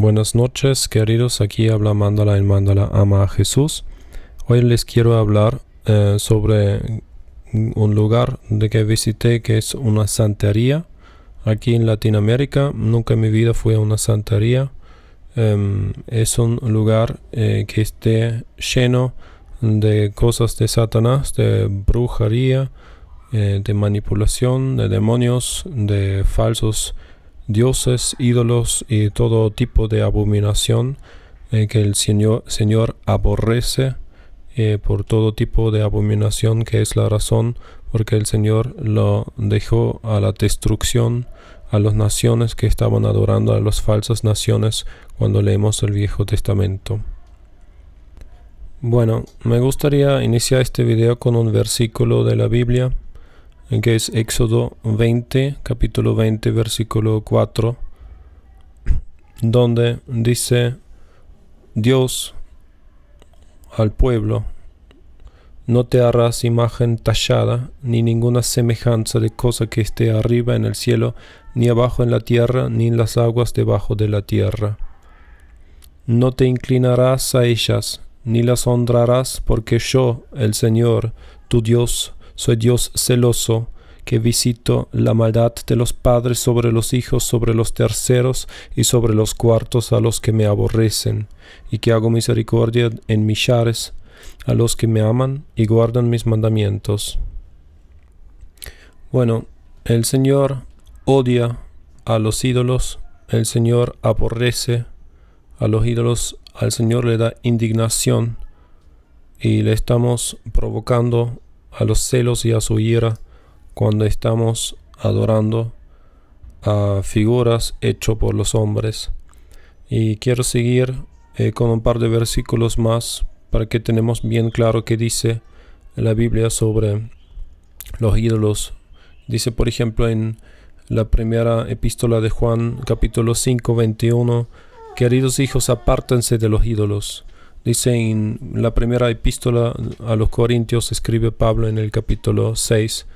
Buenas noches, queridos. Aquí habla Mándala en Mándala Ama a Jesús. Hoy les quiero hablar eh, sobre un lugar de que visité que es una santería. Aquí en Latinoamérica nunca en mi vida fui a una santería. Em, es un lugar eh, que esté lleno de cosas de Satanás, de brujería, eh, de manipulación, de demonios, de falsos dioses, ídolos y todo tipo de abominación eh, que el Señor, señor aborrece eh, por todo tipo de abominación que es la razón porque el Señor lo dejó a la destrucción a las naciones que estaban adorando a las falsas naciones cuando leemos el Viejo Testamento. Bueno, me gustaría iniciar este video con un versículo de la Biblia que es Éxodo 20, capítulo 20, versículo 4, donde dice Dios al pueblo, no te harás imagen tallada, ni ninguna semejanza de cosa que esté arriba en el cielo, ni abajo en la tierra, ni en las aguas debajo de la tierra. No te inclinarás a ellas, ni las honrarás, porque yo, el Señor, tu Dios, soy Dios celoso, que visito la maldad de los padres sobre los hijos, sobre los terceros y sobre los cuartos a los que me aborrecen, y que hago misericordia en millares a los que me aman y guardan mis mandamientos. Bueno, el Señor odia a los ídolos, el Señor aborrece a los ídolos, al Señor le da indignación y le estamos provocando a los celos y a su ira cuando estamos adorando a figuras hechas por los hombres. Y quiero seguir eh, con un par de versículos más para que tenemos bien claro qué dice la Biblia sobre los ídolos. Dice, por ejemplo, en la primera epístola de Juan, capítulo 5, 21, Queridos hijos, apártense de los ídolos. Dice en la primera epístola a los Corintios, escribe Pablo en el capítulo 6,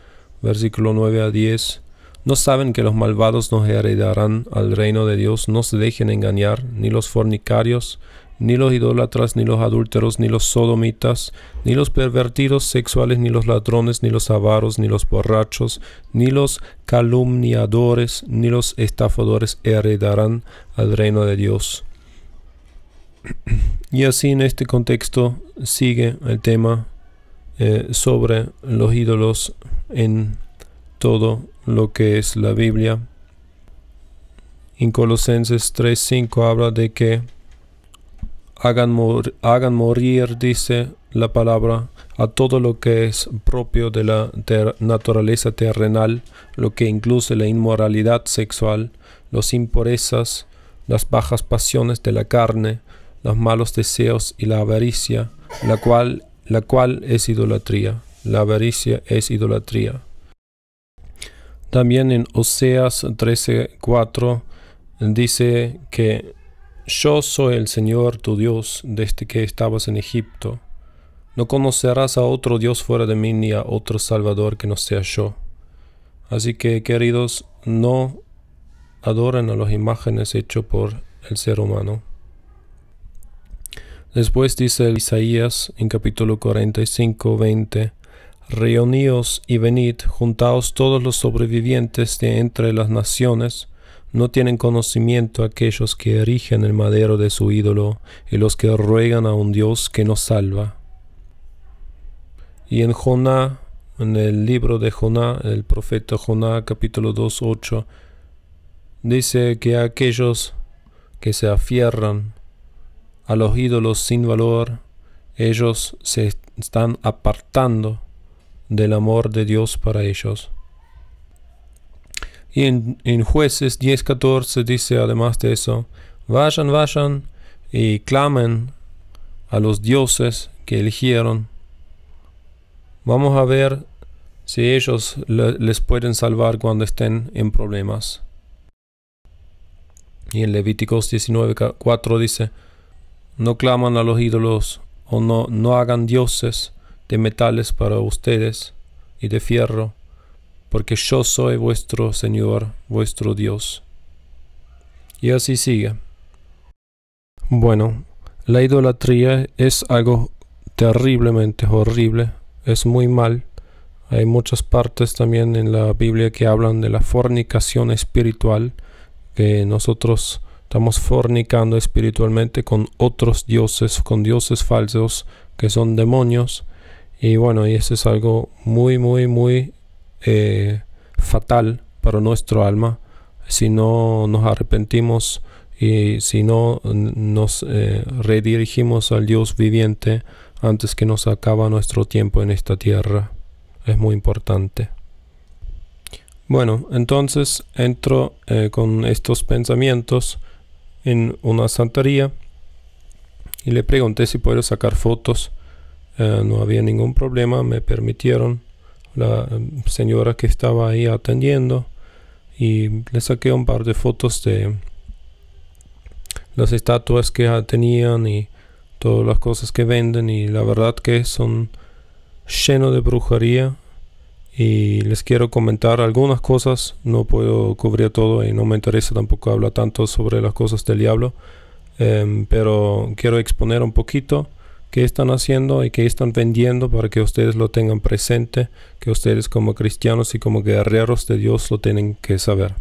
versículo 9 a 10. No saben que los malvados nos heredarán al reino de Dios, no se dejen engañar, ni los fornicarios, ni los idólatras, ni los adúlteros, ni los sodomitas, ni los pervertidos sexuales, ni los ladrones, ni los avaros, ni los borrachos, ni los calumniadores, ni los estafadores heredarán al reino de Dios. Y así en este contexto sigue el tema eh, sobre los ídolos en todo lo que es la Biblia. En Colosenses 3.5 habla de que hagan, morir, dice la palabra, a todo lo que es propio de la naturaleza terrenal, lo que incluye la inmoralidad sexual, las impurezas, las bajas pasiones de la carne, los malos deseos y la avaricia, la cual, la cual es idolatría. La avaricia es idolatría. También en Oseas 13:4 dice que yo soy el Señor tu Dios desde que estabas en Egipto. No conocerás a otro Dios fuera de mí ni a otro Salvador que no sea yo. Así que, queridos, no adoren a las imágenes hechas por el ser humano. Después dice Isaías en capítulo 45, 20, Reuníos y venid, juntaos todos los sobrevivientes de entre las naciones, no tienen conocimiento aquellos que erigen el madero de su ídolo y los que ruegan a un Dios que nos salva. Y en Joná, en el libro de Joná, el profeta Joná, capítulo 2, dice que aquellos que se afierran a los ídolos sin valor, ellos se están apartando del amor de Dios para ellos. Y en, jueces 10.14 dice además de eso, vayan, vayan y clamen a los dioses que eligieron. Vamos a ver si ellos les pueden salvar cuando estén en problemas. Y en Levíticos 19.4 dice, no claman a los ídolos o no, no hagan dioses de metales para ustedes y de fierro, porque yo soy vuestro Señor, vuestro Dios. Y así sigue. Bueno, la idolatría es algo terriblemente horrible, es muy mal. Hay muchas partes también en la Biblia que hablan de la fornicación espiritual, que nosotros Estamos fornicando espiritualmente con otros dioses, con dioses falsos que son demonios. Y bueno, y eso es algo muy, muy, muy eh, fatal para nuestro alma si no nos arrepentimos y si no nos eh, redirigimos al Dios viviente antes que nos acaba nuestro tiempo en esta tierra. Es muy importante. Bueno, entonces entro eh, con estos pensamientos en una santería y le pregunté si puedo sacar fotos. Eh, no había ningún problema, me permitieron la eh, señora que estaba ahí atendiendo y le saqué un par de fotos de las estatuas que tenían y todas las cosas que venden y la verdad que son lleno de brujería y les quiero comentar algunas cosas. No puedo cubrir todo y no me interesa tampoco hablar tanto sobre las cosas del diablo, em, pero quiero exponer un poquito qué están haciendo y qué están vendiendo para que ustedes lo tengan presente, que ustedes como cristianos y como guerreros de Dios lo tienen que saber.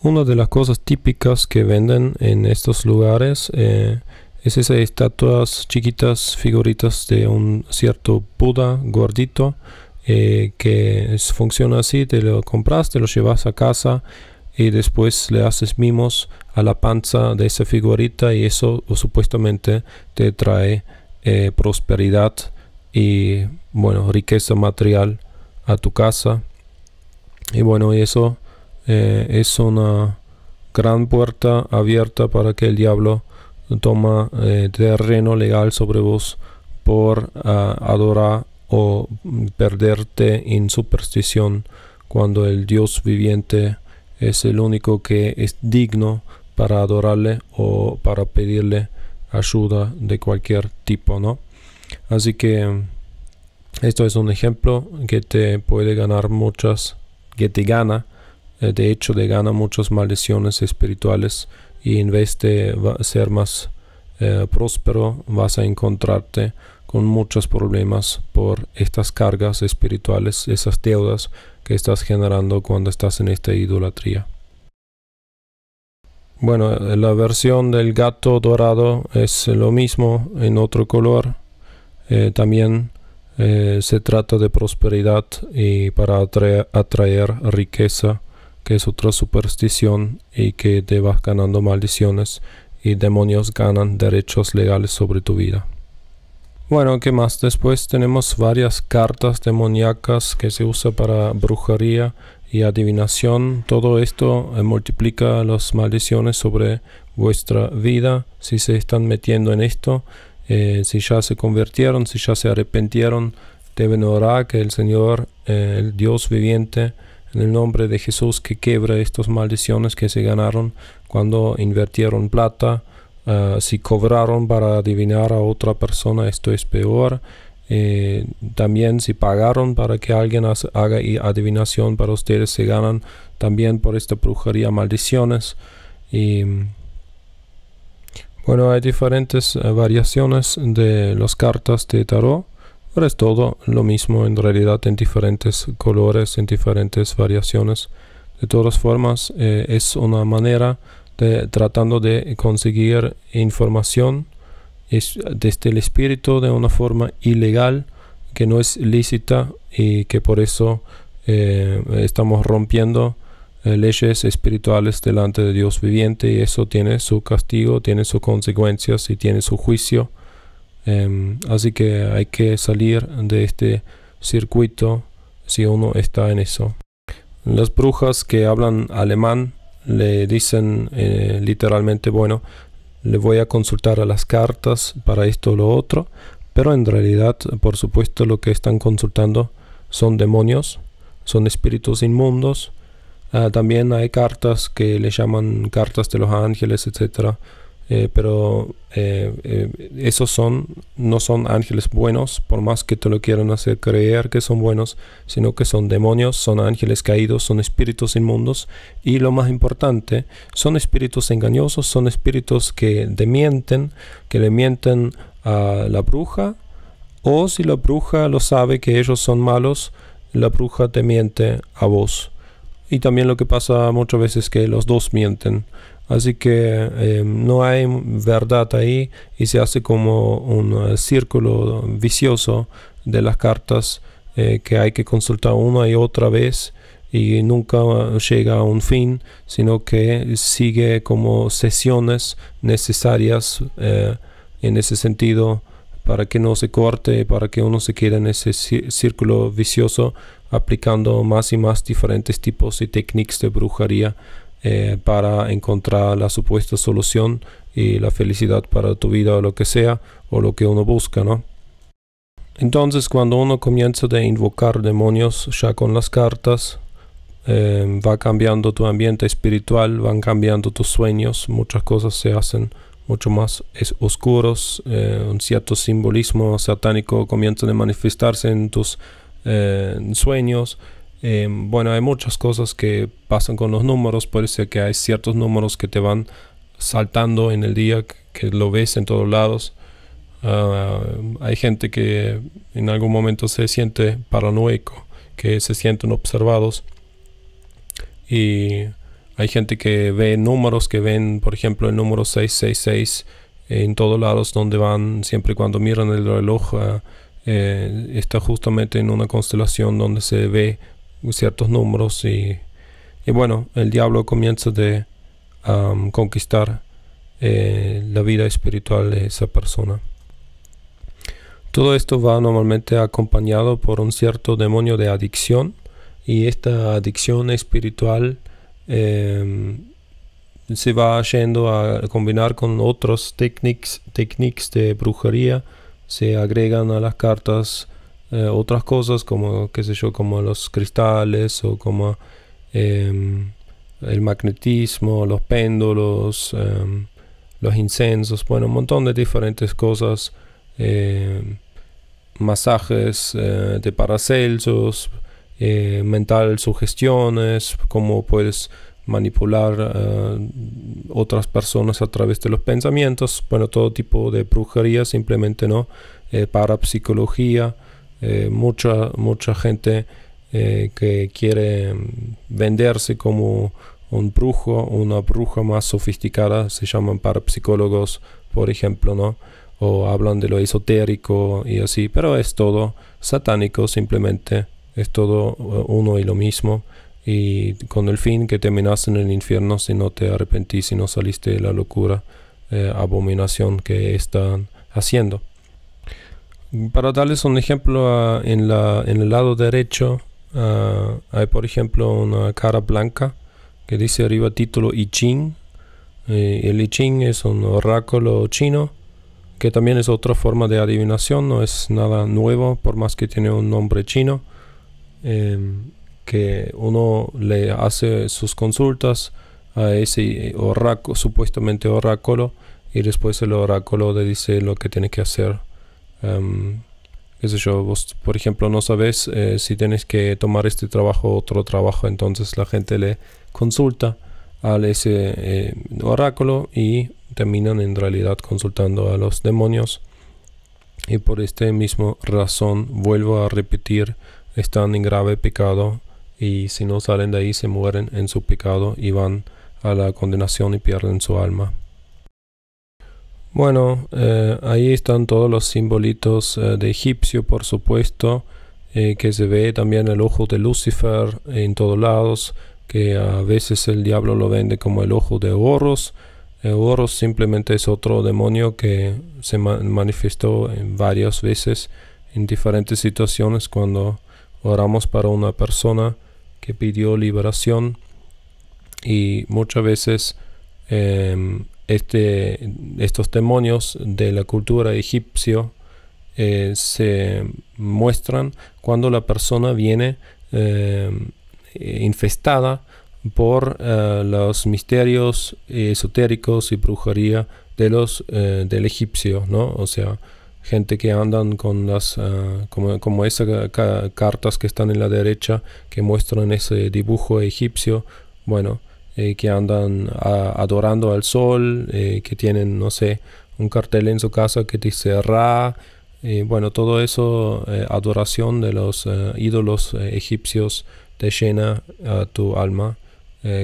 Una de las cosas típicas que venden en estos lugares eh, es esas estatuas chiquitas, figuritas de un cierto Buda gordito eh, que funciona así, te lo compras, te lo llevas a casa y después le haces mimos a la panza de esa figurita y eso pues, supuestamente te trae eh, prosperidad y bueno, riqueza material a tu casa. Y bueno, eso eh, es una gran puerta abierta para que el diablo toma terreno legal sobre vos por ah, adorar o perderte en superstición cuando el Dios viviente es el único que es digno para adorarle o para pedirle ayuda de cualquier tipo, ¿no? Así que esto es un ejemplo que te puede ganar muchas, que te gana, eh, de hecho te gana muchas maldiciones espirituales y en vez de ser más eh, próspero vas a encontrarte con muchos problemas por estas cargas espirituales, esas deudas que estás generando cuando estás en esta idolatría. Bueno, la versión del gato dorado es lo mismo en otro color. Eh, también eh, se trata de prosperidad y para atraer riqueza, que es otra superstición y que te vas ganando maldiciones y demonios ganan derechos legales sobre tu vida. Bueno, ¿qué más? Después tenemos varias cartas demoníacas que se usa para brujería y adivinación. Todo esto eh, multiplica las maldiciones sobre vuestra vida si se están metiendo en esto. Eh, si ya se convirtieron, si ya se arrepintieron, deben orar que el Señor, eh, el Dios viviente, en el nombre de Jesús, que quebra estas maldiciones que se ganaron cuando invirtieron plata Ah, si cobraron para adivinar a otra persona, esto es peor. Eh, también si pagaron para que alguien haga adivinación para ustedes, se ganan también por esta brujería maldiciones. Y, bueno, hay diferentes eh, variaciones de las cartas de tarot, pero es todo lo mismo en realidad en diferentes colores, en diferentes variaciones. De todas formas, eh, es una manera tratando de conseguir información desde el espíritu de una forma ilegal que no es lícita y que por eso eh, estamos rompiendo eh, leyes espirituales delante de Dios viviente y eso tiene su castigo, tiene sus consecuencias y tiene su juicio. Em, así que hay que salir de este circuito si uno está en eso. Las brujas que hablan alemán le dicen eh, literalmente, bueno, le voy a consultar a las cartas para esto o lo otro, pero en realidad, por supuesto, lo que están consultando son demonios, son espíritus inmundos, ah, también hay cartas que le llaman cartas de los ángeles, etcétera eh, pero eh, eh, esos son, no son ángeles buenos, por más que te lo quieran hacer creer que son buenos, sino que son demonios, son ángeles caídos, son espíritus inmundos y lo más importante, son espíritus engañosos, son espíritus que demienten, que le mienten a la bruja o si la bruja lo sabe que ellos son malos, la bruja te miente a vos. Y también lo que pasa muchas veces es que los dos mienten. Así que eh, no hay verdad ahí y se hace como un eh, círculo vicioso de las cartas eh, que hay que consultar una y otra vez y nunca llega a un fin, sino que sigue como sesiones necesarias en ese sentido para que no se corte, para que uno se quede en ese círculo vicioso aplicando más y más diferentes tipos y técnicas de brujería eh, para encontrar la supuesta solución y la felicidad para tu vida o lo que sea o lo que uno busca, ¿no? Entonces cuando uno comienza a invocar demonios ya con las cartas, eh, va cambiando tu ambiente espiritual, van cambiando tus sueños, muchas cosas se hacen mucho más oscuros, eh, un cierto simbolismo satánico comienza a manifestarse en tus sueños, Em, bueno, hay muchas cosas que pasan con los números, puede ser que hay ciertos números que te van saltando en el día, que lo ves en todos lados. Ah, hay gente que en algún momento se siente paranoico, que se sienten observados. Y hay gente que ve números, que ven, por ejemplo, el número 666 en todos lados donde van, siempre cuando miran el reloj, ah, eh, está justamente en una constelación donde se ve ciertos números y, y bueno, el diablo comienza de conquistar eh, la vida espiritual de esa persona. Todo esto va normalmente acompañado por un cierto demonio de adicción y esta adicción espiritual em, se va yendo a combinar con otras técnicas de brujería, se agregan a las cartas eh, otras cosas como, qué sé yo, como los cristales o como em, el magnetismo, los péndulos, em, los incensos, bueno, un montón de diferentes cosas, em, masajes eh, de paracelsos, eh, mental sugestiones, cómo puedes manipular otras personas a través de los pensamientos, bueno, todo tipo de brujería, simplemente no, psicología eh, mucha, mucha gente eh, que quiere venderse como un brujo, una bruja más sofisticada, se llaman parapsicólogos, por ejemplo, O hablan de lo esotérico y así, pero es todo satánico simplemente, es todo eh, uno y lo mismo y con el fin que terminas en el infierno si no te arrepentís, si no saliste de la locura, abominación que están haciendo. Para darles un ejemplo, ah, en, el lado derecho ah, hay por ejemplo una cara blanca que dice arriba título I Ching. Eh, el I Ching es un oráculo chino que también es otra forma de adivinación, no es nada nuevo por más que tiene un nombre chino. Em, que uno le hace sus consultas a ese oráculo, supuestamente oráculo, y después el oráculo le dice lo que tiene que hacer. Em, yo, por ejemplo, no sabes eh, si tienes que tomar este trabajo o otro trabajo, entonces la gente le consulta al ese eh, oráculo y terminan en realidad consultando a los demonios. Y por esta misma razón, vuelvo a repetir, están en grave pecado y si no salen de ahí se mueren en su pecado y van a la condenación y pierden su alma. Bueno, eh, ahí están todos los simbolitos eh, de egipcio, por supuesto, eh, que se ve también el ojo de Lucifer en todos lados, que a veces el diablo lo vende como el ojo de Horus. Horus simplemente es otro demonio que se manifestó en varias veces en diferentes situaciones cuando oramos para una persona que pidió liberación y muchas veces em, este, estos demonios de la cultura egipcio eh, se muestran cuando la persona viene eh, infestada por eh, los misterios esotéricos y brujería de los del egipcio, ¿no? O sea, gente que andan con las como, esas cartas que están en la derecha que muestran ese dibujo egipcio, bueno, eh, que andan adorando al sol, eh, que tienen, no sé, un cartel en su casa que dice Ra. Eh, bueno, todo eso, adoración de los ídolos egipcios, te llena tu alma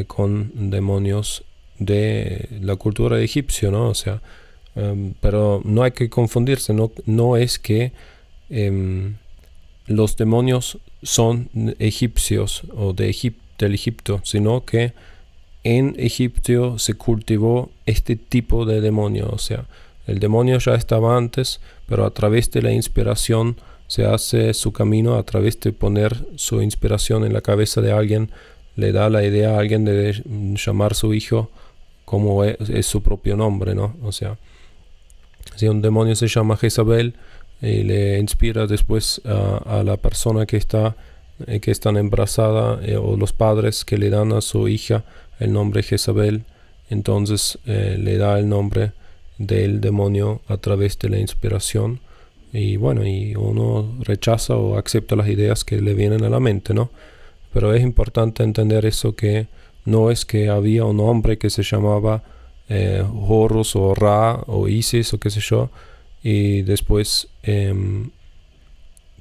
con demonios de la cultura egipcia, ¿no? O sea, em, pero no hay que confundirse, no, no es que em, los demonios son egipcios o de del Egipto, sino que en Egipto se cultivó este tipo de demonio. O sea, el demonio ya estaba antes, pero a través de la inspiración se hace su camino, a través de poner su inspiración en la cabeza de alguien, le da la idea a alguien de llamar a su hijo como es, su propio nombre, ¿no? O sea, si un demonio se llama Jezabel y eh, le inspira después a, la persona que está eh, que están embarazada eh, o los padres que le dan a su hija el nombre Jezabel, entonces eh, le da el nombre del demonio a través de la inspiración y bueno, y uno rechaza o acepta las ideas que le vienen a la mente, ¿no? Pero es importante entender eso que no es que había un hombre que se llamaba eh, Horus o Ra o Isis o qué sé yo, y después em,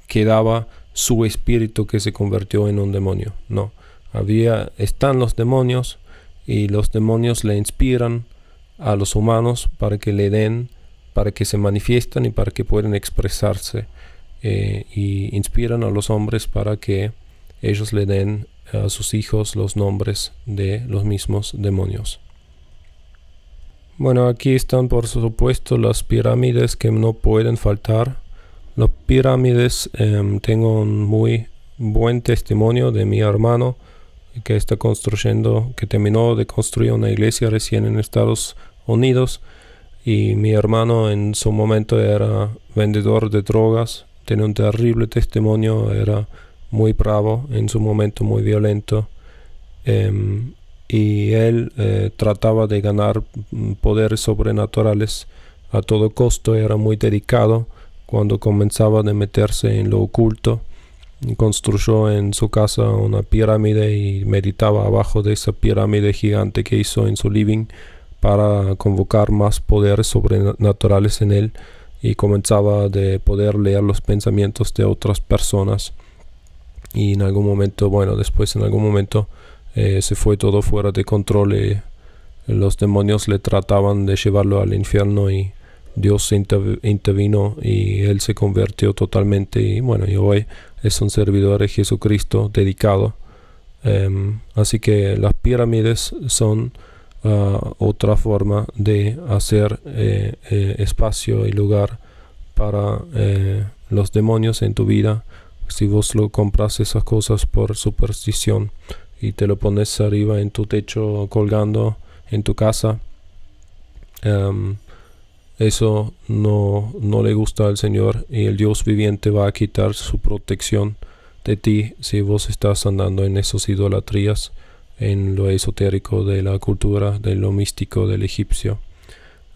quedaba su espíritu que se convirtió en un demonio. No, había, están los demonios, y los demonios le inspiran a los humanos para que le den, para que se manifiestan y para que puedan expresarse. Eh, y inspiran a los hombres para que ellos le den a sus hijos los nombres de los mismos demonios. Bueno, aquí están por supuesto las pirámides que no pueden faltar. Las pirámides, em, tengo un muy buen testimonio de mi hermano que está construyendo, que terminó de construir una iglesia recién en Estados Unidos. Y mi hermano en su momento era vendedor de drogas, tenía un terrible testimonio, era muy bravo, en su momento muy violento. Em, y él eh, trataba de ganar mm, poderes sobrenaturales a todo costo, era muy dedicado cuando comenzaba a meterse en lo oculto construyó en su casa una pirámide y meditaba abajo de esa pirámide gigante que hizo en su living para convocar más poderes sobrenaturales en él y comenzaba de poder leer los pensamientos de otras personas y en algún momento bueno después en algún momento eh, se fue todo fuera de control y eh, los demonios le trataban de llevarlo al infierno y Dios intervino y él se convirtió totalmente y bueno y hoy es un servidor de Jesucristo dedicado. Em, así que las pirámides son ah, otra forma de hacer eh, eh, espacio y lugar para eh, los demonios en tu vida. Si vos lo compras esas cosas por superstición y te lo pones arriba en tu techo colgando en tu casa. Em, eso no, no le gusta al Señor y el Dios viviente va a quitar su protección de ti si vos estás andando en esas idolatrías, en lo esotérico de la cultura, de lo místico del egipcio.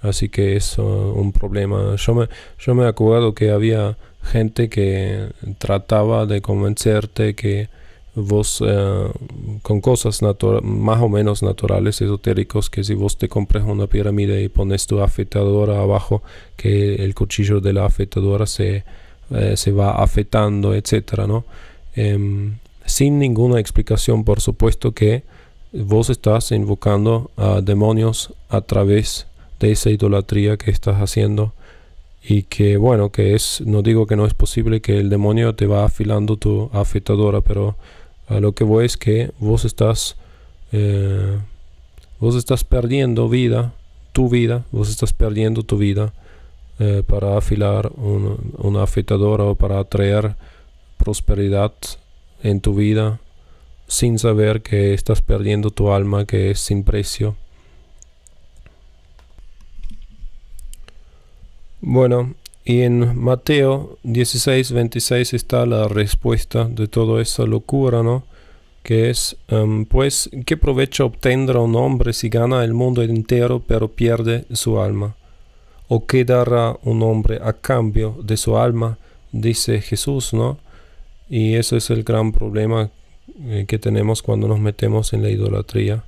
Así que es ah, un problema. Yo me, yo me acuerdo que había gente que trataba de convencerte que vos eh, con cosas más o menos naturales, esotéricos, que si vos te compras una pirámide y pones tu afetadora abajo, que el cuchillo de la afetadora se, eh, se va afetando, etcétera, ¿no? Em, sin ninguna explicación, por supuesto que vos estás invocando a demonios a través de esa idolatría que estás haciendo y que bueno, que es, no digo que no es posible que el demonio te va afilando tu afectadora pero a lo que voy es que vos estás, eh, vos estás perdiendo vida, tu vida, vos estás perdiendo tu vida eh, para afilar un, una afectadora o para atraer prosperidad en tu vida sin saber que estás perdiendo tu alma que es sin precio. Bueno, y en Mateo 16, 26 está la respuesta de toda esa locura, ¿no? Que es, em, pues, ¿qué provecho obtendrá un hombre si gana el mundo entero pero pierde su alma? ¿O qué dará un hombre a cambio de su alma? Dice Jesús, ¿no? Y eso es el gran problema eh, que tenemos cuando nos metemos en la idolatría,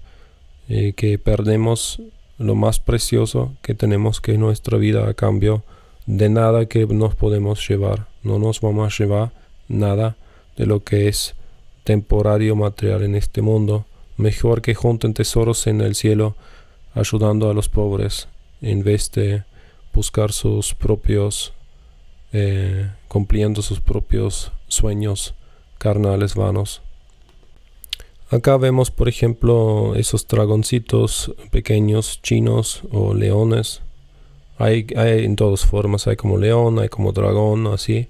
eh, que perdemos lo más precioso que tenemos, que es nuestra vida a cambio de nada que nos podemos llevar. No nos vamos a llevar nada de lo que es temporario material en este mundo. Mejor que junten tesoros en el cielo ayudando a los pobres en vez de buscar sus propios, eh, cumpliendo sus propios sueños carnales vanos. Acá vemos, por ejemplo, esos dragoncitos pequeños chinos o leones hay, hay en todas formas, hay como león, hay como dragón, así.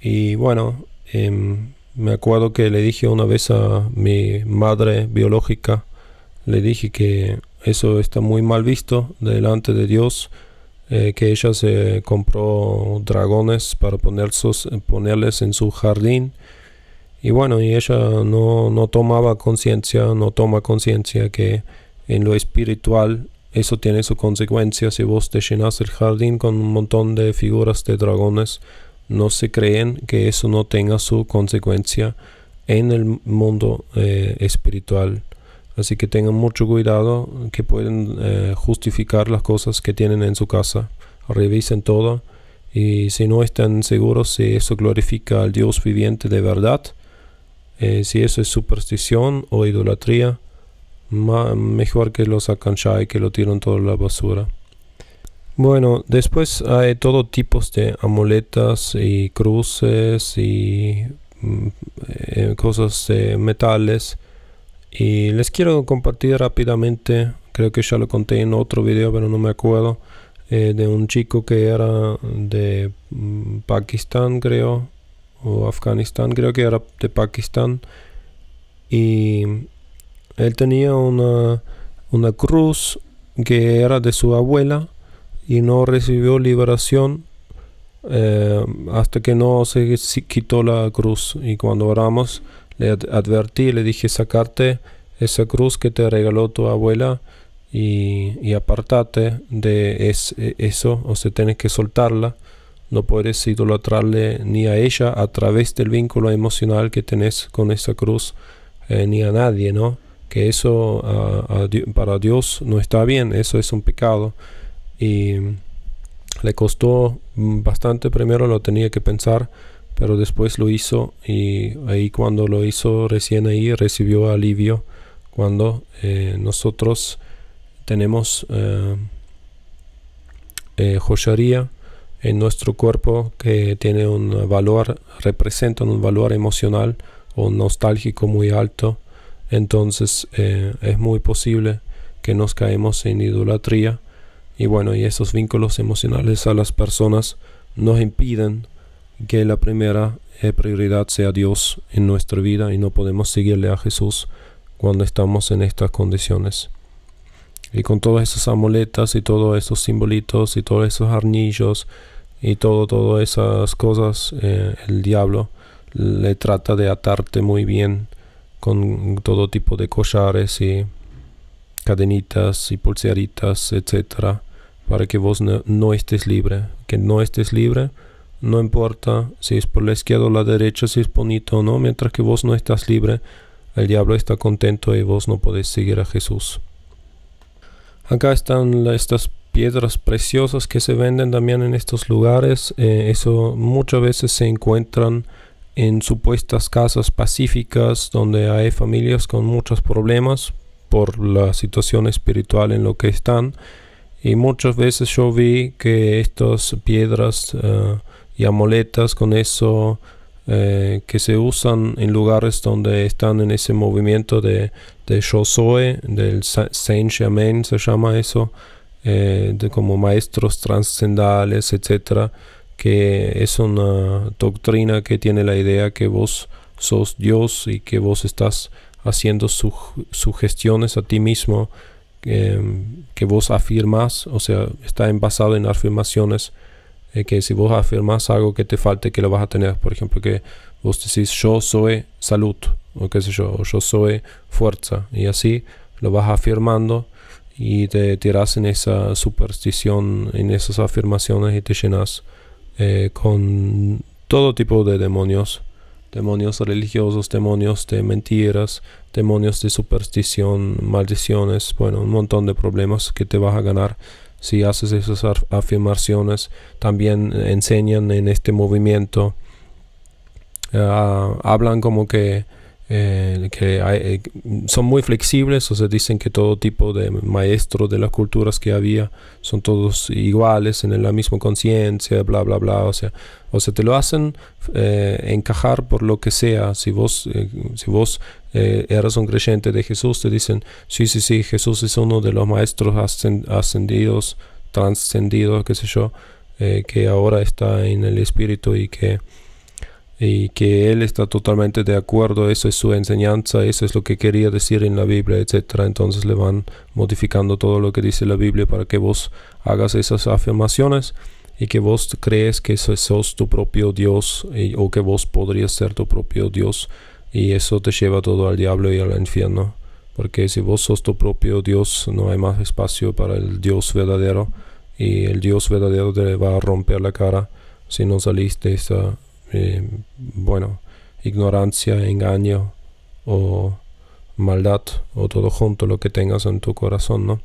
Y bueno, em, me acuerdo que le dije una vez a mi madre biológica, le dije que eso está muy mal visto delante de Dios, eh, que ella se compró dragones para poner sus, ponerles en su jardín. Y bueno, y ella no, no tomaba conciencia, no toma conciencia que en lo espiritual eso tiene su consecuencia si vos te llenas el jardín con un montón de figuras de dragones. No se creen que eso no tenga su consecuencia en el mundo eh, espiritual. Así que tengan mucho cuidado que pueden eh, justificar las cosas que tienen en su casa. Revisen todo y si no están seguros si eso glorifica al Dios viviente de verdad, eh, si eso es superstición o idolatría, mejor que los sacan y que lo tiran toda la basura. Bueno, después hay todo tipos de amuletas y cruces y mm, eh, cosas de metales. Y les quiero compartir rápidamente, creo que ya lo conté en otro video, pero no me acuerdo, eh, de un chico que era de mm, Pakistán, creo, o Afganistán, creo que era de Pakistán. Y él tenía una, una cruz que era de su abuela y no recibió liberación eh, hasta que no se quitó la cruz. Y cuando oramos, le advertí, le dije, sacarte esa cruz que te regaló tu abuela y, y apartate de e, eso, o sea, tienes que soltarla. No puedes idolatrarle ni a ella a través del vínculo emocional que tenés con esa cruz, eh, ni a nadie, ¿no? que eso para Dios no está bien, eso es un pecado. Y le costó bastante, primero lo tenía que pensar, pero después lo hizo y ahí cuando lo hizo recién ahí recibió alivio cuando eh, nosotros tenemos eh, eh, joyería en nuestro cuerpo que tiene un valor, representan un valor emocional o nostálgico muy alto entonces eh, es muy posible que nos caemos en idolatría y bueno, y esos vínculos emocionales a las personas nos impiden que la primera eh, prioridad sea Dios en nuestra vida y no podemos seguirle a Jesús cuando estamos en estas condiciones. Y con todas esas amuletas y todos esos simbolitos y todos esos arnillos y todo, todas esas cosas, eh, el diablo le trata de atarte muy bien con todo tipo de collares y cadenitas y pulseritas, etcétera, para que vos no, estés libre. Que no estés libre, no importa si es por la izquierda o la derecha, si es bonito o no, mientras que vos no estás libre, el diablo está contento y vos no podés seguir a Jesús. Acá están estas piedras preciosas que se venden también en estos lugares. Eh, eso muchas veces se encuentran en supuestas casas pacíficas donde hay familias con muchos problemas por la situación espiritual en lo que están. Y muchas veces yo vi que estas piedras eh, y amuletas con eso eh, que se usan en lugares donde están en ese movimiento de, de del Saint Germain se llama eso, eh, de como maestros trascendales, etcétera que es una doctrina que tiene la idea que vos sos Dios y que vos estás haciendo sus sugestiones a ti mismo em, que vos afirmas, o sea, está basado en afirmaciones, eh, que si vos afirmas algo que te falte, que lo vas a tener, por ejemplo, que vos decís yo soy salud, o qué sé yo, yo soy fuerza, y así lo vas afirmando y te tiras en esa superstición, en esas afirmaciones y te llenas eh, con todo tipo de demonios, demonios religiosos, demonios de mentiras, demonios de superstición, maldiciones, bueno, un montón de problemas que te vas a ganar si haces esas afirmaciones. También enseñan en este movimiento, eh, ah, hablan como que eh, que eh, son muy flexibles, o sea, dicen que todo tipo de maestros de las culturas que había son todos iguales, en la misma conciencia, bla, bla, bla, o sea, o sea, te lo hacen eh, encajar por lo que sea, si vos, si vos eras un creyente de Jesús, te dicen, sí, sí, sí, Jesús es uno de los maestros ascendidos, trascendidos, qué sé yo, que ahora está en el espíritu y que y que él está totalmente de acuerdo, eso es su enseñanza, eso es lo que quería decir en la Biblia, etc. Entonces le van modificando todo lo que dice la Biblia para que vos hagas esas afirmaciones y que vos crees que sos tu propio Dios o que vos podrías ser tu propio Dios y eso te lleva todo al diablo y al infierno. Porque si vos sos tu propio Dios, no hay más espacio para el Dios verdadero y el Dios verdadero te va a romper la cara si no saliste de esa eh, bueno, ignorancia, engaño o maldad o todo junto lo que tengas en tu corazón, ¿no?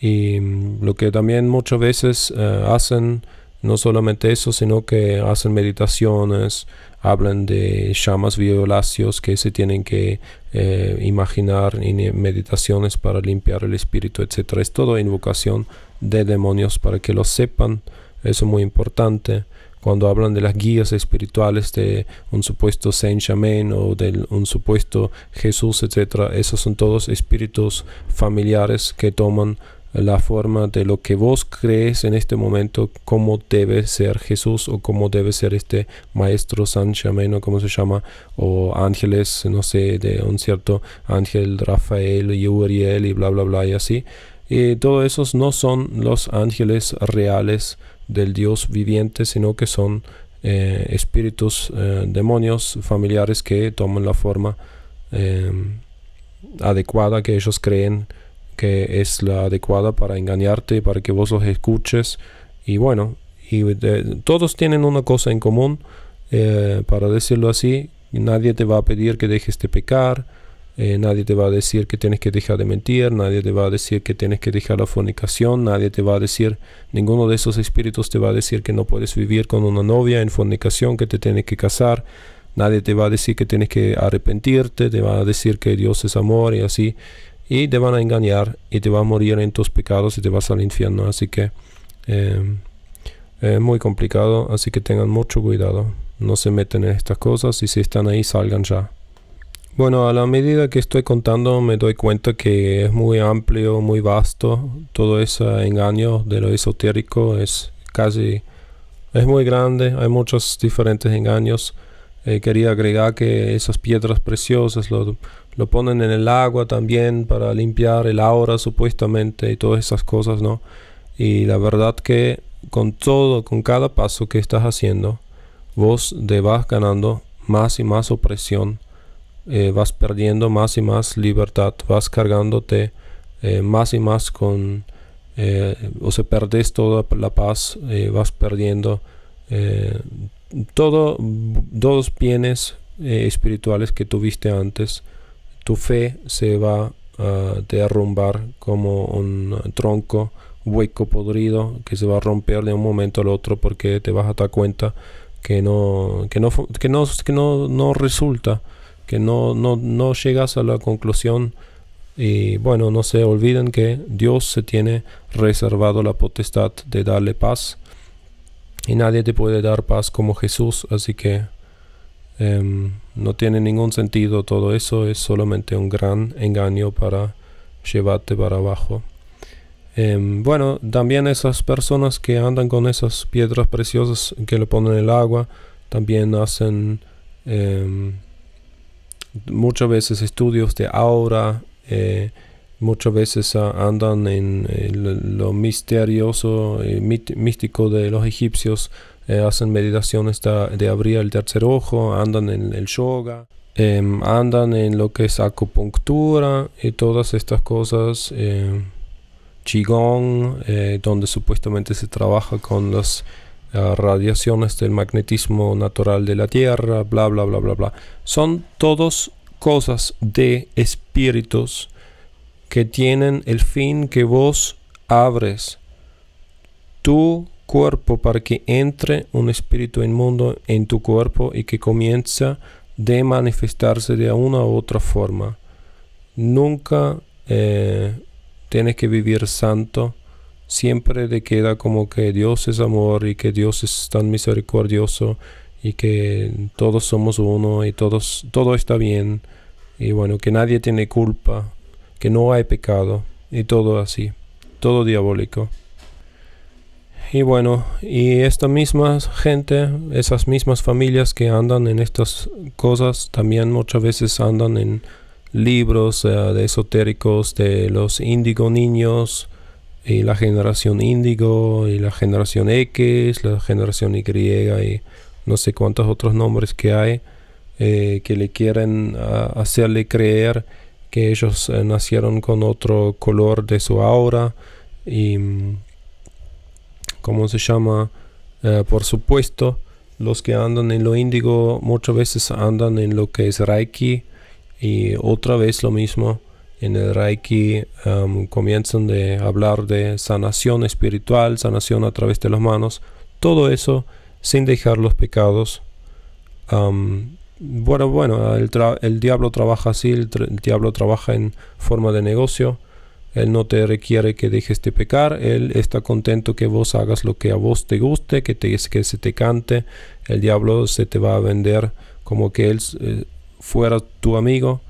Y mm, lo que también muchas veces eh, hacen, no solamente eso, sino que hacen meditaciones, hablan de llamas violáceos que se tienen que eh, imaginar y meditaciones para limpiar el espíritu, etc. Es todo invocación de demonios para que lo sepan, eso es muy importante cuando hablan de las guías espirituales de un supuesto Saint Germain o de un supuesto Jesús, etc. Esos son todos espíritus familiares que toman la forma de lo que vos crees en este momento, cómo debe ser Jesús o cómo debe ser este maestro San Germain o como se llama, o ángeles, no sé, de un cierto ángel Rafael y Uriel y bla bla bla y así. Y todos esos no son los ángeles reales del Dios viviente, sino que son eh, espíritus, eh, demonios familiares que toman la forma em, adecuada que ellos creen que es la adecuada para engañarte, para que vos los escuches. Y bueno, y todos tienen una cosa en común, eh, para decirlo así, nadie te va a pedir que dejes de pecar, eh, nadie te va a decir que tienes que dejar de mentir, nadie te va a decir que tienes que dejar la fornicación, nadie te va a decir, ninguno de esos espíritus te va a decir que no puedes vivir con una novia en fornicación, que te tienes que casar, nadie te va a decir que tienes que arrepentirte, te va a decir que Dios es amor y así, y te van a engañar y te va a morir en tus pecados y te vas al infierno, así que eh, es muy complicado, así que tengan mucho cuidado, no se meten en estas cosas y si están ahí salgan ya. Bueno, a la medida que estoy contando me doy cuenta que es muy amplio, muy vasto. Todo ese engaño de lo esotérico es casi... Es muy grande, hay muchos diferentes engaños. Eh, quería agregar que esas piedras preciosas lo, lo, ponen en el agua también para limpiar el aura supuestamente y todas esas cosas, ¿no? Y la verdad que con todo, con cada paso que estás haciendo, vos te vas ganando más y más opresión eh, vas perdiendo más y más libertad, vas cargándote eh, más y más con, eh, o sea, perdes toda la paz, vas perdiendo todos los bienes espirituales que tuviste antes, tu fe se va a derrumbar como un tronco hueco podrido que se va a romper de un momento al otro porque te vas a dar cuenta que no que no resulta que no, no, llegas a la conclusión y bueno, no se olviden que Dios se tiene reservado la potestad de darle paz y nadie te puede dar paz como Jesús, así que em, no tiene ningún sentido todo eso, es solamente un gran engaño para llevarte para abajo. Em, bueno, también esas personas que andan con esas piedras preciosas que le ponen el agua, también hacen em, muchas veces estudios de aura, eh, muchas veces ah, andan en, eh, lo misterioso, místico de los egipcios, eh, hacen meditaciones de, abrir el tercer ojo, andan en el yoga, em, andan en lo que es acupuntura y todas estas cosas, em, eh, qigong, donde supuestamente se trabaja con los radiaciones del magnetismo natural de la Tierra, bla, bla, bla, bla, bla. Son todos cosas de espíritus que tienen el fin que vos abres tu cuerpo para que entre un espíritu inmundo en tu cuerpo y que comienza de manifestarse de una u otra forma. Nunca eh, tienes que vivir santo siempre le queda como que Dios es amor y que Dios es tan misericordioso y que todos somos uno y todos, todo está bien y bueno, que nadie tiene culpa, que no hay pecado y todo así, todo diabólico. Y bueno, y esta misma gente, esas mismas familias que andan en estas cosas, también muchas veces andan en libros eh, de esotéricos de los índigo niños, y la generación índigo y la generación X, la generación Y y no sé cuántos otros nombres que hay eh, que le quieren hacerle creer que ellos eh, nacieron con otro color de su aura y cómo se llama eh, por supuesto los que andan en lo índigo muchas veces andan en lo que es reiki y otra vez lo mismo en el Reiki um, comienzan de hablar de sanación espiritual, sanación a través de las manos, todo eso sin dejar los pecados. Um, bueno, bueno, el, diablo trabaja así, el, diablo trabaja en forma de negocio. Él no te requiere que dejes de pecar, Él está contento que vos hagas lo que a vos te guste, que, te, que se te cante. El diablo se te va a vender como que Él eh, fuera tu amigo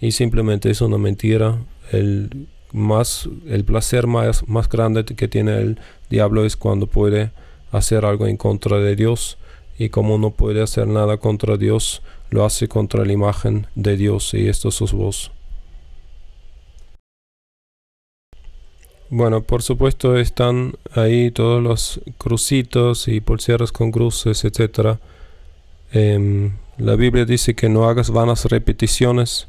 y simplemente es una mentira. El, más, el placer más, más grande que tiene el diablo es cuando puede hacer algo en contra de Dios y como no puede hacer nada contra Dios, lo hace contra la imagen de Dios y esto sos vos. Bueno, por supuesto están ahí todos los crucitos y pulseras con cruces, etc. Em, la Biblia dice que no hagas vanas repeticiones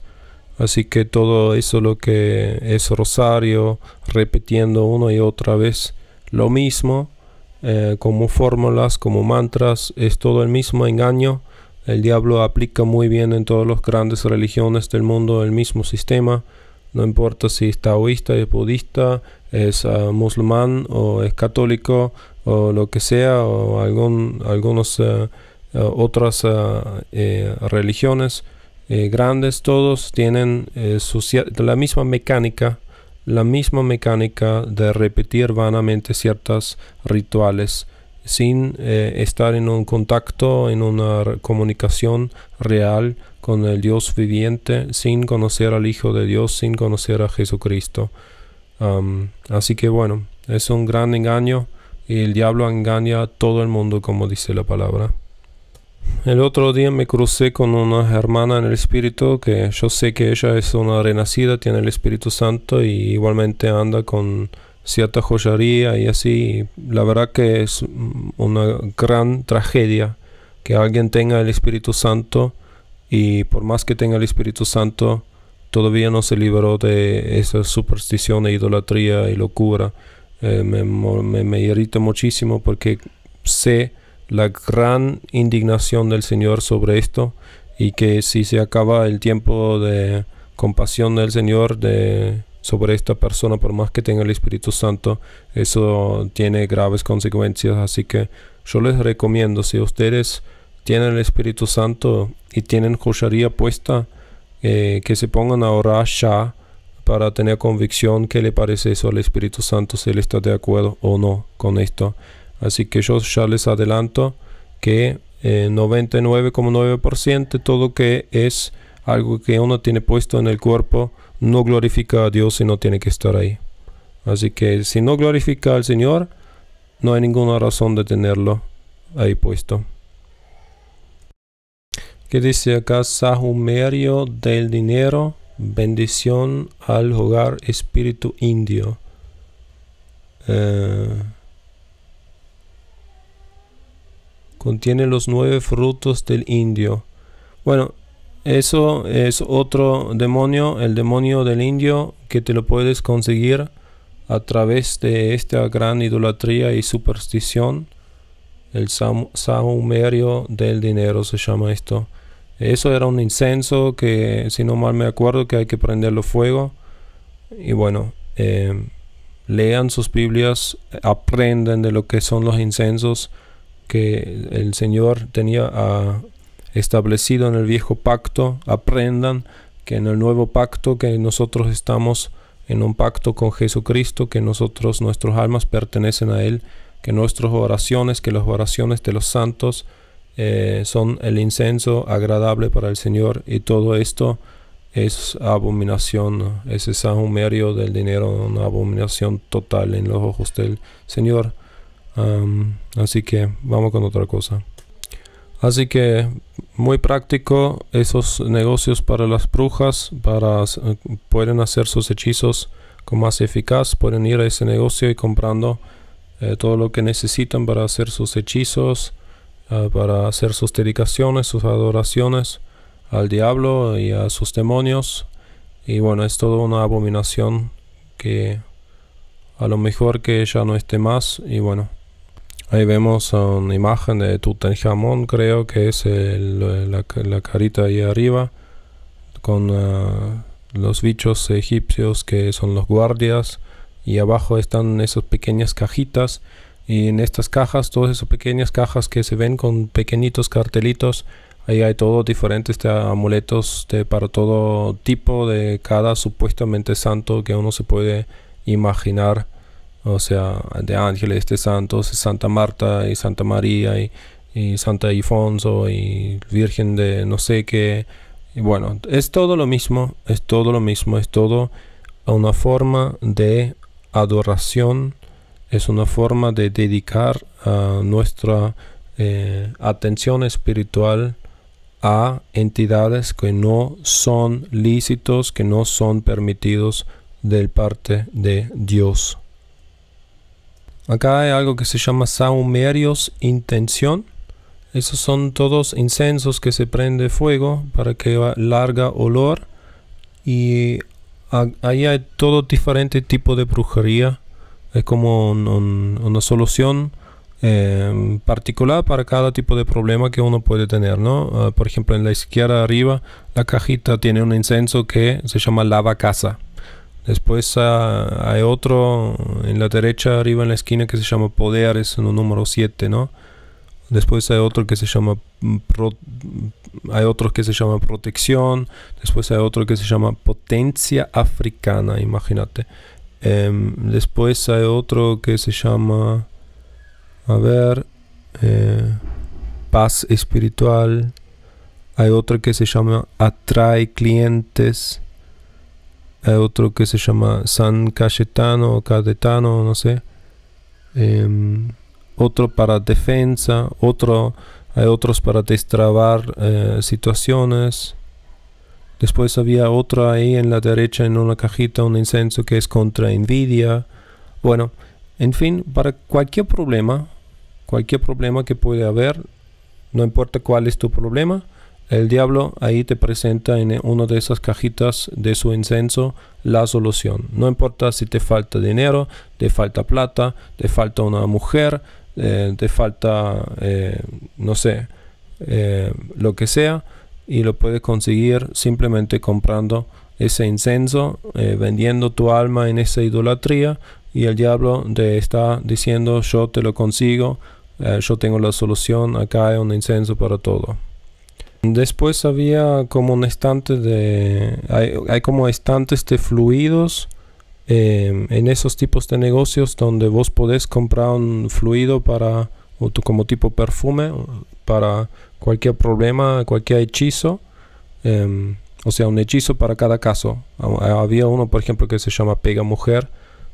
Así que todo eso lo que es rosario, repitiendo una y otra vez lo mismo, eh, como fórmulas, como mantras, es todo el mismo engaño. El diablo aplica muy bien en todas las grandes religiones del mundo el mismo sistema. No importa si es taoísta, es budista, es ah, musulmán o es católico o lo que sea, o algunas eh, eh, otras ah, religiones. Eh, grandes, todos tienen eh, la misma mecánica, la misma mecánica de repetir vanamente ciertos rituales sin eh, estar en un contacto, en una comunicación real con el Dios viviente, sin conocer al Hijo de Dios, sin conocer a Jesucristo. así que bueno, es un gran engaño y el diablo engaña a todo el mundo, como dice la palabra. El otro día me crucé con una hermana en el Espíritu que yo sé que ella es una renacida, tiene el Espíritu Santo y igualmente anda con cierta joyería y así. La verdad que es una gran tragedia que alguien tenga el Espíritu Santo y por más que tenga el Espíritu Santo, todavía no se liberó de esa superstición e idolatría y locura. Eh, me, me irrita muchísimo porque sé la gran indignación del Señor sobre esto y que si se acaba el tiempo de compasión del Señor de, sobre esta persona, por más que tenga el Espíritu Santo, eso tiene graves consecuencias. Así que yo les recomiendo, si ustedes tienen el Espíritu Santo y tienen joyería puesta, eh, que se pongan a orar ya para tener convicción que le parece eso al Espíritu Santo, si él está de acuerdo o no con esto. Así que yo ya les adelanto que eh, 99,9% todo que es algo que uno tiene puesto en el cuerpo no glorifica a Dios y no tiene que estar ahí. Así que si no glorifica al Señor, no hay ninguna razón de tenerlo ahí puesto. ¿Qué dice acá? Sahumerio del dinero, bendición al hogar espíritu indio. Eh, contiene los nueve frutos del indio. Bueno, eso es otro demonio, el demonio del indio, que te lo puedes conseguir a través de esta gran idolatría y superstición. El saumerio del dinero se llama esto. Eso era un incenso que, si no mal me acuerdo, que hay que prenderlo fuego. Y bueno, eh, lean sus Biblias, eh, aprenden de lo que son los incensos que el Señor tenía ah, establecido en el viejo pacto, aprendan que en el nuevo pacto que nosotros estamos en un pacto con Jesucristo, que nosotros, nuestras almas pertenecen a Él, que nuestras oraciones, que las oraciones de los santos eh, son el incenso agradable para el Señor y todo esto es abominación, ese sahumerio del dinero, una abominación total en los ojos del Señor así que vamos con otra cosa. Así que muy práctico esos negocios para las brujas, para eh, pueden hacer sus hechizos con más eficaz, pueden ir a ese negocio y comprando eh, todo lo que necesitan para hacer sus hechizos, ah, para hacer sus dedicaciones, sus adoraciones al diablo y a sus demonios. Y bueno, es toda una abominación que a lo mejor que ya no esté más y bueno. Ahí vemos una imagen de Tutankamón, creo que es la, carita ahí arriba, con ah, los bichos egipcios que son los guardias, y abajo están esas pequeñas cajitas, y en estas cajas, todas esas pequeñas cajas que se ven con pequeñitos cartelitos, ahí hay todos diferentes este amuletos de, para todo tipo de cada supuestamente santo que uno se puede imaginar o sea, de ángeles, de santos, Santa Marta y Santa María y, Santa Ifonso y Virgen de no sé qué. bueno, es todo lo mismo, es todo lo mismo, es todo una forma de adoración, es una forma de dedicar ah, nuestra eh, atención espiritual a entidades que no son lícitos, que no son permitidos del parte de Dios. Acá hay algo que se llama saumerios intención. Esos son todos incensos que se prende fuego para que larga olor. Y ahí hay todo diferente tipo de brujería. Es como una solución em, particular para cada tipo de problema que uno puede tener. ¿no? Ah, por ejemplo, en la izquierda arriba, la cajita tiene un incenso que se llama lava casa. Después hay otro en la derecha, arriba en la esquina, que se llama Poder, es el número 7, ¿no? Después hay otro que se llama hay otro que se llama protección. Después hay otro que se llama potencia africana, imagínate. Em, después hay otro que se llama, a ver, eh, paz espiritual. Hay otro que se llama atrae clientes. Hay otro que se llama San Cayetano, Cadetano, no sé. Em, otro para defensa, otro, hay otros para destrabar eh, situaciones. Después había otro ahí en la derecha en una cajita, un incenso que es contra envidia. Bueno, en fin, para cualquier problema, cualquier problema que puede haber, no importa cuál es tu problema, el diablo ahí te presenta en una de esas cajitas de su incenso la solución. No importa si te falta dinero, te falta plata, te falta una mujer, eh, te falta, eh, no sé, eh, lo que sea, y lo puedes conseguir simplemente comprando ese incenso, vendiendo tu alma en esa idolatría, y el diablo te está diciendo yo te lo consigo, yo tengo la solución, acá hay un incenso para todo. Después había como un estante de... Hay, como estantes de fluidos em, en esos tipos de negocios donde vos podés comprar un fluido para... como tipo perfume para cualquier problema, cualquier hechizo. Em, o sea, un hechizo para cada caso. Había uno, por ejemplo, que se llama Pega Mujer,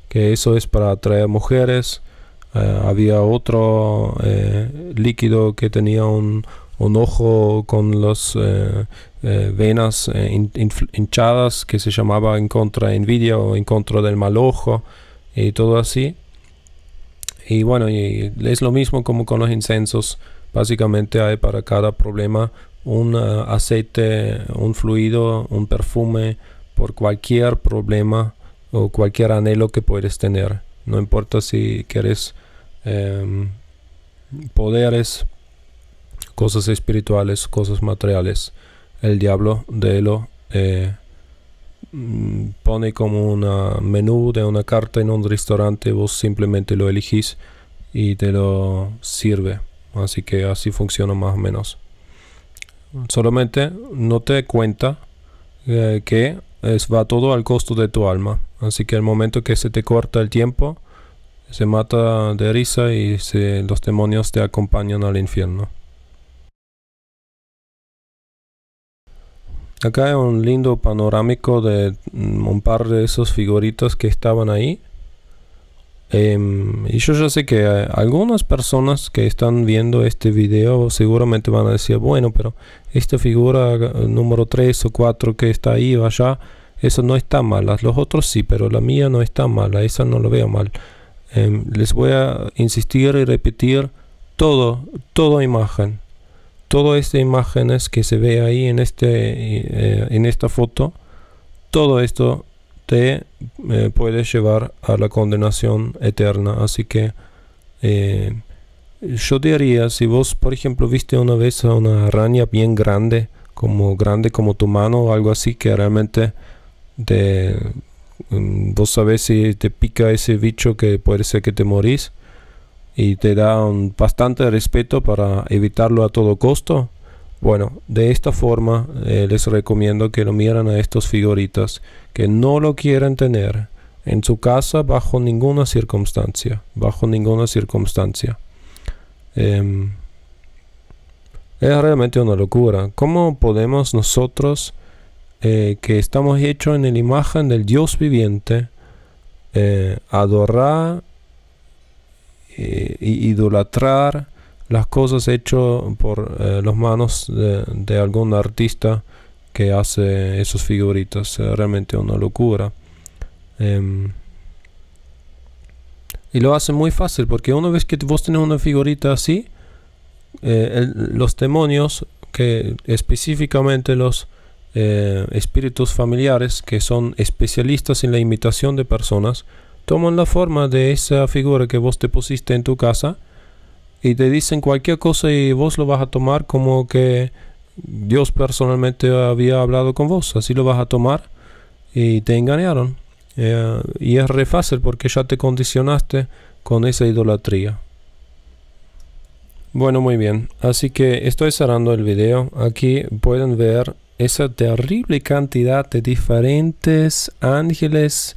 que eso es para atraer mujeres. Eh, había otro eh, líquido que tenía un un ojo con las eh, eh, venas eh, hinchadas que se llamaba en contra de envidia o en contra del mal ojo y todo así. Y bueno, es lo mismo como con los incensos. Básicamente hay para cada problema un aceite, un fluido, un perfume por cualquier problema o cualquier anhelo que puedes tener. No importa si quieres em, poderes, cosas espirituales, cosas materiales. El diablo de lo eh, mm, pone como un menú de una carta en un restaurante, vos simplemente lo elegís y te lo sirve. Así que así funciona más o menos. Solamente no te cuenta eh, que es, va todo al costo de tu alma. Así que el momento que se te corta el tiempo, se mata de risa y los demonios te acompañan al infierno. Acá hay un lindo panorámico de mm, un par de esos figuritos que estaban ahí. Em, y yo ya sé que eh, algunas personas que están viendo este video seguramente van a decir, bueno, pero esta figura eh, número 3 o 4 que está ahí o allá, eso no está mala. Los otros sí, pero la mía no está mala, esa no lo veo mal. Em, les voy a insistir y repetir todo, toda imagen todas estas imágenes que se ve ahí en, este, eh, en esta foto, todo esto te eh, puede llevar a la condenación eterna. Así que eh, yo diría, si vos, por ejemplo, viste una vez a una araña bien grande, como grande como tu mano o algo así, que realmente mm, vos sabes si te pica ese bicho que puede ser que te morís, y te dan bastante respeto para evitarlo a todo costo. Bueno, de esta forma eh, les recomiendo que lo miren a estos figuritas que no lo quieren tener en su casa bajo ninguna circunstancia, bajo ninguna circunstancia. Em, es realmente una locura. ¿Cómo podemos nosotros, eh, que estamos hechos en la imagen del Dios viviente, eh, adorar eh, idolatrar las cosas hechas por eh, las manos de, algún artista que hace esos figuritas. Es realmente una locura. Em, y lo hace muy fácil porque una vez que vos tenés una figurita así, eh, los demonios, que específicamente los eh, espíritus familiares que son especialistas en la imitación de personas, toman la forma de esa figura que vos te pusiste en tu casa y te dicen cualquier cosa y vos lo vas a tomar como que Dios personalmente había hablado con vos, así lo vas a tomar y te engañaron. Eh, y es re fácil porque ya te condicionaste con esa idolatría. Bueno, muy bien. Así que estoy cerrando el video. Aquí pueden ver esa terrible cantidad de diferentes ángeles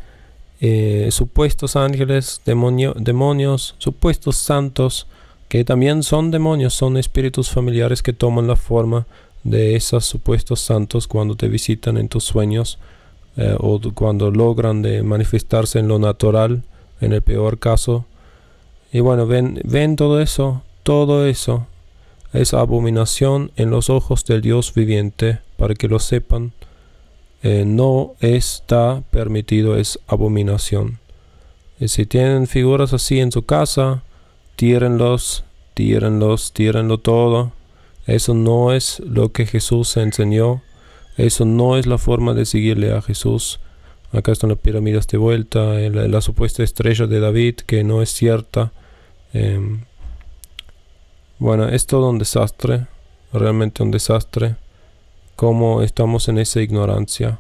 eh, supuestos ángeles, demonio, demonios, supuestos santos, que también son demonios, son espíritus familiares que toman la forma de esos supuestos santos cuando te visitan en tus sueños eh, o cuando logran de manifestarse en lo natural, en el peor caso. Y bueno, ven, ven todo eso, todo eso es abominación en los ojos del Dios viviente, para que lo sepan eh, no está permitido, es abominación. Eh, si tienen figuras así en su casa, tírenlos, tírenlos, tírenlo todo. Eso no es lo que Jesús enseñó. Eso no es la forma de seguirle a Jesús. Acá están las pirámides de vuelta, eh, la, supuesta estrella de David, que no es cierta. Em, bueno, es todo un desastre, realmente un desastre como estamos en esa ignorancia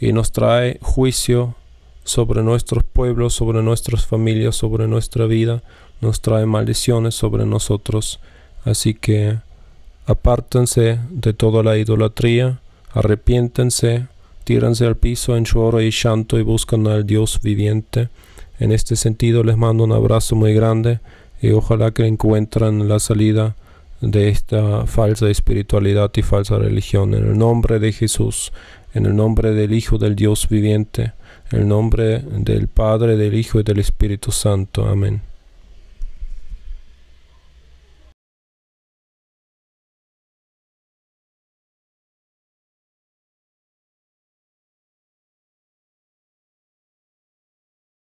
y nos trae juicio sobre nuestros pueblos, sobre nuestras familias, sobre nuestra vida, nos trae maldiciones sobre nosotros. Así que apártense de toda la idolatría, arrepiéntense, tírense al piso en lloro y llanto y buscan al Dios viviente. En este sentido les mando un abrazo muy grande y ojalá que encuentren la salida de esta falsa espiritualidad y falsa religión. En el nombre de Jesús, en el nombre del Hijo del Dios viviente, en el nombre del Padre, del Hijo y del Espíritu Santo. Amén.